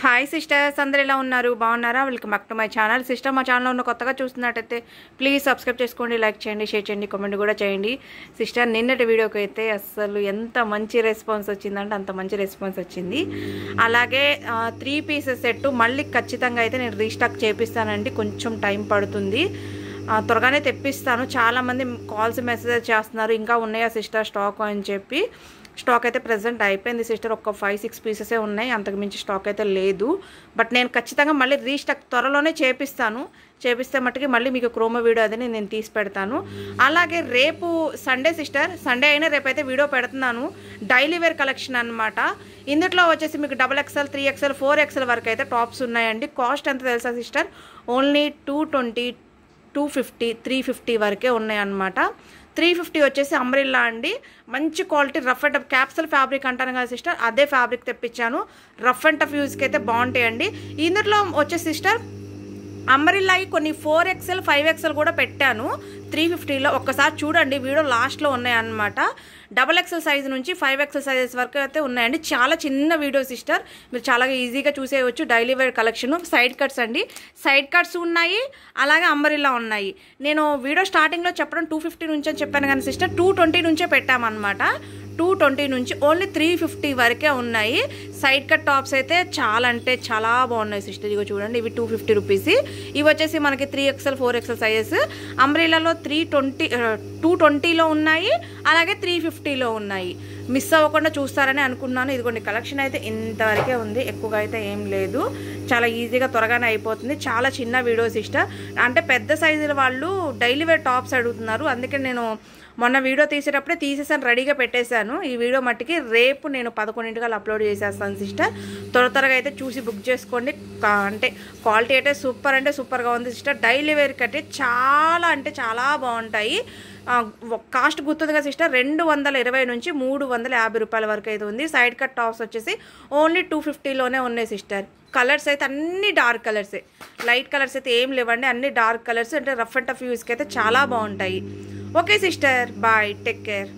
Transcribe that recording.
hi sisters అందరు ఎలా ఉన్నారు బాగున్నారా welcome back to my channel sister మా ఛానల్ ఉన్న కొత్తగా చూస్తున్నట్టయితే ప్లీజ్ సబ్స్క్రైబ్ చేసుకోండి లైక్ చేయండి షేర్ చేయండి కామెంట్ కూడా చేయండి సిస్టర్ నిన్నటి వీడియోకి అయితే అసలు ఎంత మంచి రెస్పాన్స్ వచ్చిందంటే అంత మంచి రెస్పాన్స్ వచ్చింది అలాగే త్రీ పీసెస్ సెట్ మళ్ళీ ఖచ్చితంగా అయితే నేను రీస్టాక్ చేపిస్తానండి కొంచెం టైం పడుతుంది త్వరగానే తెప్పిస్తాను చాలామంది కాల్స్ మెసేజ్ చేస్తున్నారు ఇంకా ఉన్నాయా సిస్టర్ స్టాక్ అని చెప్పి స్టాక్ అయితే ప్రజెంట్ అయిపోయింది సిస్టర్ ఒక ఫైవ్ సిక్స్ పీసెసే ఉన్నాయి అంతకుమించి స్టాక్ అయితే లేదు బట్ నేను ఖచ్చితంగా మళ్ళీ రీస్టాక్ త్వరలోనే చేపిస్తాను చేపిస్తే మట్టుకి మళ్ళీ మీకు క్రోమో వీడియో అది నేను తీసి పెడతాను అలాగే రేపు సండే సిస్టర్ సండే అయినా రేపైతే వీడియో పెడుతున్నాను డైలీ వేర్ కలెక్షన్ అనమాట ఇందులో వచ్చేసి మీకు double XL three XL four XL వరకు అయితే టాప్స్ ఉన్నాయండి కాస్ట్ ఎంత తెలుసా sister only two twenty two fifty three fifty వరకే ఉన్నాయన్నమాట త్రీ ఫిఫ్టీ వచ్చేసి అంబ్రిల్లా అండి మంచి quality rough and tough capsule fabric అంటాను కదా సిస్టర్ అదే ఫ్యాబ్రిక్ తెప్పించాను రఫ్ అండ్ టఫ్ యూజ్కి అయితే బాగుంటాయండి ఇందులో వచ్చే సిస్టర్ అమరిల్లాయి కొన్ని ఫోర్ ఎక్స్ఎల్ ఫైవ్ ఎక్స్ఎల్ కూడా పెట్టాను త్రీ ఫిఫ్టీలో ఒక్కసారి చూడండి వీడియో లాస్ట్లో ఉన్నాయన్నమాట డబల్ ఎక్స్ఎల్ సైజ్ నుంచి ఫైవ్ ఎక్స్ఎల్ సైజెస్ వరకు అయితే ఉన్నాయండి చాలా చిన్న వీడియో సిస్టర్ మీరు చాలా ఈజీగా చూసేయవచ్చు daily wear collection side cuts అండి సైడ్ కట్స్ ఉన్నాయి అలాగే అంబరిల్లా ఉన్నాయి నేను వీడియో స్టార్టింగ్లో చెప్పడం టూ ఫిఫ్టీ నుంచి అని చెప్పాను కానీ సిస్టర్ టూ ట్వంటీ నుంచే పెట్టామన్నమాట టూ ట్వంటీ నుంచి ఓన్లీ త్రీ ఫిఫ్టీ వరకే ఉన్నాయి సైడ్ కట్ టాప్స్ అయితే చాలా అంటే చాలా బాగున్నాయి సిస్టర్ ఇగో చూడండి ఇవి టూ ఫిఫ్టీ రూపీస్ ఇవి వచ్చేసి మనకి three XL four XL sizes అంబ్రీలాలో త్రీ ట్వంటీ టూ ట్వంటీలో ఉన్నాయి అలాగే త్రీ ఫిఫ్టీలో ఉన్నాయి మిస్ అవ్వకుండా చూస్తారని అనుకున్నాను ఇదిగోండి కలెక్షన్ అయితే ఇంతవరకే ఉంది ఎక్కువగా అయితే ఏం లేదు చాలా ఈజీగా త్వరగానే అయిపోతుంది చాలా చిన్న వీడియోస్ ఇష్ట అంటే పెద్ద సైజుల వాళ్ళు డైలీ వేర్ టాప్స్ అడుగుతున్నారు అందుకే నేను మొన్న వీడియో తీసేటప్పుడే తీసేసాను రెడీగా పెట్టేశాను ఈ వీడియో మట్టికి రేపు నేను పదకొండింటికల్ అప్లోడ్ చేసేస్తాను సిస్టర్ త్వర త్వరగా అయితే చూసి బుక్ చేసుకోండి అంటే క్వాలిటీ అయితే సూపర్ అంటే సూపర్గా ఉంది సిస్టర్ డైలీ వేర్ కట్టే చాలా అంటే చాలా బాగుంటాయి కాస్ట్ కదా సిస్టర్ రెండు వందల ఇరవై నుంచి మూడు వందల యాభై రూపాయల వరకు అయితే ఉంది సైడ్ కట్ టాప్స్ వచ్చేసి ఓన్లీ టూ ఫిఫ్టీలోనే ఉన్నాయి సిస్టర్ కలర్స్ అయితే అన్ని డార్క్ కలర్సే లైట్ కలర్స్ అయితే ఏం లేవండి అన్ని డార్క్ కలర్స్ అంటే రఫ్ అండ్ టఫ్ యూస్కి అయితే చాలా బాగుంటాయి okay sister bye take care